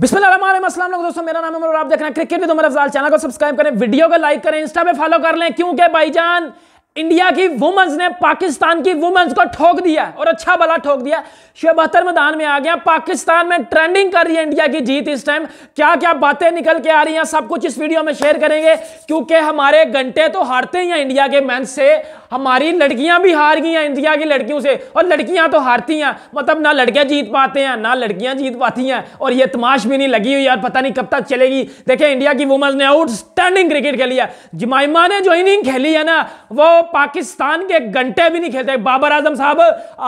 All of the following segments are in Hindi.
बिस्मिल्लाहमान दोस्तों मेरा नाम है आप देख रहे हैं क्रिकेट विद तो अफजाल चैनल को सब्सक्राइब करें वीडियो को लाइक करें इंस्टा पे फॉलो कर लें क्योंकि भाईजान इंडिया की वुमेन्स ने पाकिस्तान की वुमेन्स को ठोक दिया और अच्छा भला ठोक दिया बहत्तर मैदान में आ गया पाकिस्तान में ट्रेंडिंग कर रही है इंडिया की जीत इस टाइम क्या क्या बातें निकल के आ रही हैं सब कुछ इस वीडियो में शेयर करेंगे क्योंकि हमारे घंटे तो हारते ही हैं इंडिया के मैं से हमारी लड़कियां भी हार गई हैं इंडिया की लड़कियों से और लड़कियां तो हारती हैं मतलब ना लड़के जीत पाते हैं ना लड़कियां जीत पाती हैं और ये तमाश भी नहीं लगी हुई यार पता नहीं कब तक चलेगी देखिए इंडिया की वुमेन्स ने आउटस्टैंडिंग क्रिकेट खेली है जमाइमा ने जो इनिंग खेली है ना वो पाकिस्तान के घंटे भी नहीं खेलते बाबर आजम साहब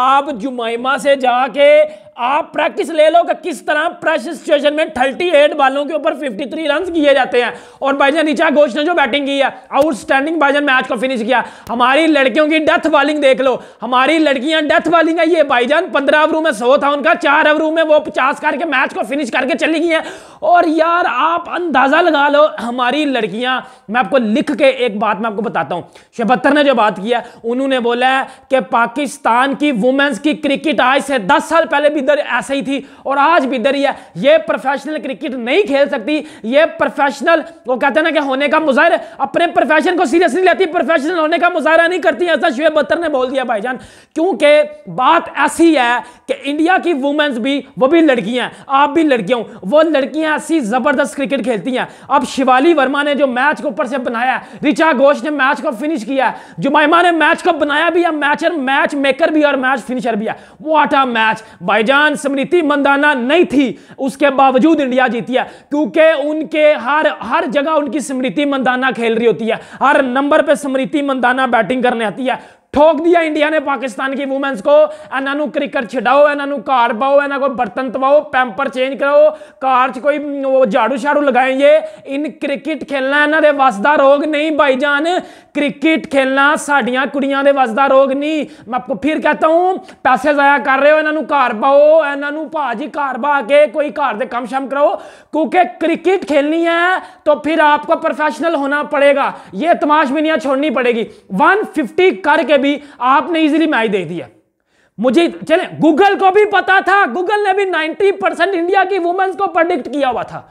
आप जुमाइमा से जाके आप प्रैक्टिस ले लो कि किस तरह प्रेस सिचुएशन में 38 बालों के ऊपर 53 रन किए जाते हैं और भाईजान ऋचा घोष ने जो बैटिंग की है आउटस्टैंडिंग भाईजान मैच को फिनिश किया हमारी लड़कियों की डेथ बॉलिंग देख लो हमारी लड़कियां डेथ बॉलिंग है ये भाईजान पंद्रह ओवरों में सौ था उनका चार ओवरों में वो पचास करके मैच को फिनिश करके चली गई है और यार आप अंदाजा लगा लो हमारी लड़कियां मैं आपको लिख के एक बात मैं आपको बताता हूँ शबत्तर ने जो बात किया उन्होंने बोला है कि पाकिस्तान की वुमेन्स की क्रिकेट आज से दस साल पहले भी दर ऐसे ही थी और आज भी दर है ये प्रोफेशनल क्रिकेट नहीं खेल सकती ये प्रोफेशनल वो कहते हैं ना कि होने का मुजाहरा अपने प्रोफेशन को सीरियस नहीं लेती प्रोफेशनल होने का मुजाहरा नहीं करती ऐसा शुएब बत्तर ने बोल दिया भाईजान क्योंकि बात ऐसी है कि इंडिया की वुमेंस भी वो भी लड़कियां आप भी लड़कियों वो लड़कियां ऐसी जबरदस्त क्रिकेट खेलती हैं अब शिवाली वर्मा ने जो मैच को ऊपर से बनाया रिचा घोष ने मैच को फिनिश किया है जुमाइमा ने मैच को बनाया भी है मैच मैच मेकर भी और मैच फिनिशर भी है वाट अ मैच भाईजान अनजान स्मृति मंदाना नहीं थी उसके बावजूद इंडिया जीती है क्योंकि उनके हर हर जगह उनकी स्मृति मंदाना खेल रही होती है हर नंबर पे स्मृति मंदाना बैटिंग करने आती है ठोक दिया इंडिया ने पाकिस्तान की वूमेन्स को इन्हों क्रिकेट छिड़ाओ इन्हों घर पाओ इन्हों को बर्तन तवाओ पैंपर चेंज कराओ कार च कोई झाड़ू झाड़ू लगाएंगे इन क्रिकेट खेलना इन्होंने वसदा रोग नहीं भाईजान क्रिकेट खेलना साड़िया कुड़िया के वस रोग नहीं मैं आपको फिर कहता हूँ पैसे ज़ाया कर रहे हो इन्हों घर पाओ इन्हों भाजी घर बहा के कोई घर के कम शम कराओ क्योंकि क्रिकेट खेलनी है तो फिर आपको प्रोफेशनल होना पड़ेगा ये तमाश भी नहीं छोड़नी पड़ेगी वन फिफ्टी करके भी आपने इजिली माई दे दिया मुझे चले गूगल को भी पता था गूगल ने भी 90 परसेंट इंडिया की वुमेन्स को प्रडिक्ट किया हुआ था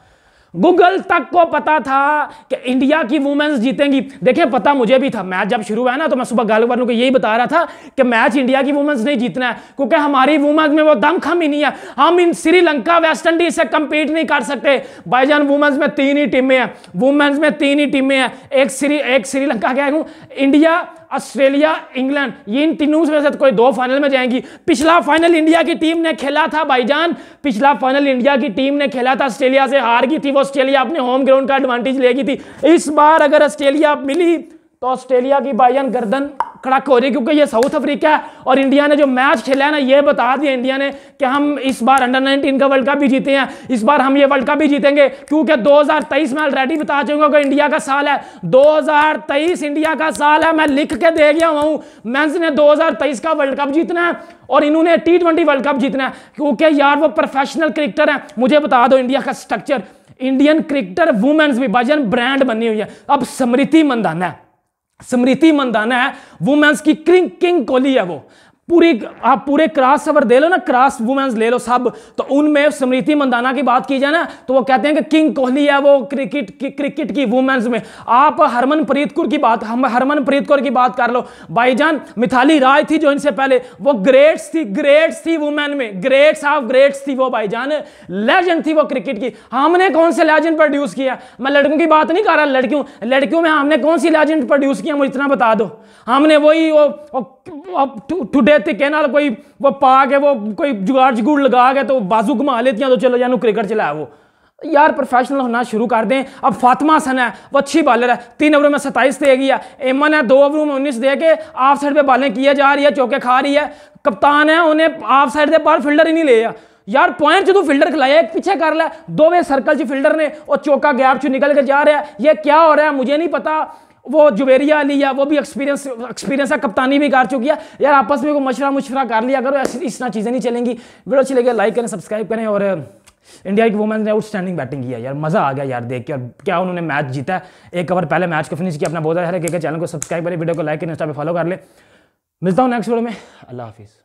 गूगल तक को पता था कि इंडिया की वुमेन्स जीतेंगी देखिए पता मुझे भी था मैच जब शुरू हुआ ना तो मैं सुबह गाल वालों को यही बता रहा था कि मैच इंडिया की वुमेन्स नहीं जीतना है क्योंकि हमारी वुमेन्स में वो दमखम ही नहीं है हम इन श्रीलंका वेस्ट इंडीज से कम्पीट नहीं कर सकते बाईजान वुमेन्स में तीन ही टीमें हैं वुमेन्स में तीन ही टीमें हैं एक श्री एक श्रीलंका क्या हूँ इंडिया ऑस्ट्रेलिया इंग्लैंड ये इन तीनों में से तो कोई दो फाइनल में जाएंगी पिछला फाइनल इंडिया की टीम ने खेला था भाईजान पिछला फाइनल इंडिया की टीम ने खेला था ऑस्ट्रेलिया से हार गई थी वो ऑस्ट्रेलिया अपने होम ग्राउंड का एडवांटेज लेगी थी इस बार अगर ऑस्ट्रेलिया मिली तो ऑस्ट्रेलिया की भाईजान गर्दन कड़क हो रही है क्योंकि ये साउथ अफ्रीका है और इंडिया ने जो मैच खेला है ना ये बता दिया इंडिया ने कि हम इस बार अंडर 19 का वर्ल्ड कप भी जीते हैं इस बार हम ये वर्ल्ड कप भी जीतेंगे क्योंकि 2023 में ऑलरेडी बता चुका कि इंडिया का साल है 2023 इंडिया का साल है मैं लिख के दे गया हूँ मैंस ने 2023 का वर्ल्ड कप जीतना है और इन्होंने टी वर्ल्ड कप जीतना है क्योंकि यार वो प्रोफेशनल क्रिकेटर है मुझे बता दो इंडिया का स्ट्रक्चर इंडियन क्रिकेटर वुमेन्स विभाजन ब्रांड बनी हुई है अब स्मृति मंदाना है स्मृति मंदाना है वुमेन्स की किंग किंग कोहली है वो पूरी आप पूरे क्रॉस अवर दे लो ना क्रॉस वुमेन्स ले लो सब तो उनमें स्मृति मंदाना की बात की जाए ना तो वो कहते हैं कि किंग कोहली है वो क्रिकेट की क्रिकेट की वुमेन्स में आप हरमन प्रीत कौर की बात हम हरमन प्रीत कौर की बात कर लो भाईजान मिथाली राय थी जो इनसे पहले वो ग्रेट्स थी ग्रेट्स थी वुमेन में ग्रेट्स ऑफ ग्रेट्स थी वो भाईजान लेजेंड थी वो क्रिकेट की हमने कौन से लेजेंड प्रोड्यूस किया मैं लड़कों की बात नहीं कर रहा लड़कियों लड़कियों में हमने कौन सी लेजेंड प्रोड्यूस किया मुझे इतना बता दो हमने वही वो टुडे ਇੱਥੇ ਕਹਿਣ ਨਾਲ ਕੋਈ ਉਹ ਪਾ ਕੇ ਉਹ ਕੋਈ ਜੁਗਾੜ ਜਗੂੜ ਲਗਾ ਕੇ तो बाजू घुमा लेती हैं तो चलो जानू क्रिकेट चलाया वो यार प्रोफेशनल होना शुरू कर दें अब फातिमा हसन है वो अच्छी बॉलर है तीन ओवरों में सत्ताईस दे गई एमन है दो ओवरों में उन्नीस दे के ऑफ साइड पर बॉलें किया जा रही है चौके खा रही है कप्तान है उन्हें ऑफ साइड से बाहर फील्डर ही नहीं लिया यार पॉइंट जो तू फिल्डर खिलाया एक पीछे कर ला दो सर्कल च फिल्डर ने और चौका गैप चो निकल के जा रहा है ये क्या हो रहा है मुझे नहीं पता वो जुबेरिया अली या वो भी एक्सपीरियंस एक्सपीरियंस है कप्तानी भी कर चुकी है यार आपस में वो मशरा मुशरा कर लिया करो इस चीज़ें नहीं चलेंगी वीडियो अच्छी लगे लाइक करें सब्सक्राइब करें और इंडिया की वुमेन ने आउटस्टैंडिंग बैटिंग किया यार मज़ा आ गया यार देख के और क्या उन्होंने मैच जीता है एक ओवर पहले मैच को फिनिश किया अपना बहुत अच्छा है चैनल को सब्सक्राइब करें वीडियो को लाइक करें इंस्टा पर फॉलो कर लें मिलता हूँ नेक्स्ट वीडियो में अल्लाह हाफिज़